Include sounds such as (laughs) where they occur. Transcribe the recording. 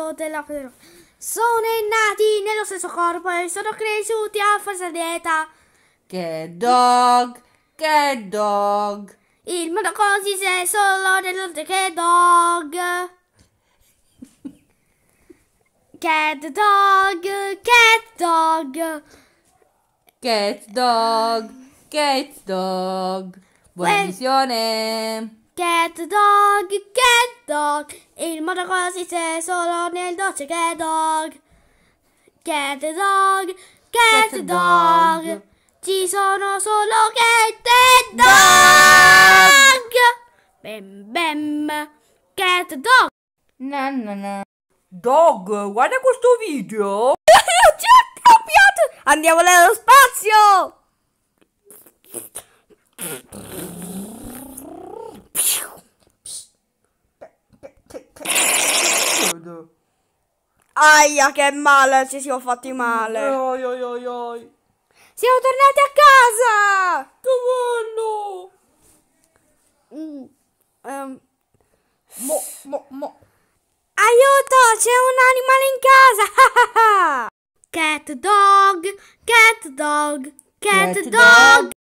stato della federazione. Sono nati nello stesso corpo e sono cresciuti a falsa dieta. Che dog, che dog. Il mondo così se solo nel che dog. (laughs) Cat dog, cat dog. Cat dog, cat dog. Buona visione. Cat dog, cat dog, il mondo consiste solo nel dolce cat dog. Cat dog, cat, cat dog. dog. ci sono solo cat e dog. Bem bem, cat dog. Na na na. Dog, guarda questo video. (laughs) Ci ha copiato! Andiamo nello spazio! Aia che male, ci siamo fatti male. Oi, oi, oi, oi. Siamo tornati a casa! Cavallo! Mm, um. Mo, mo, mo. Aiuto, c'è un animale in casa! (laughs) cat dog, cat dog, cat, cat dog. dog.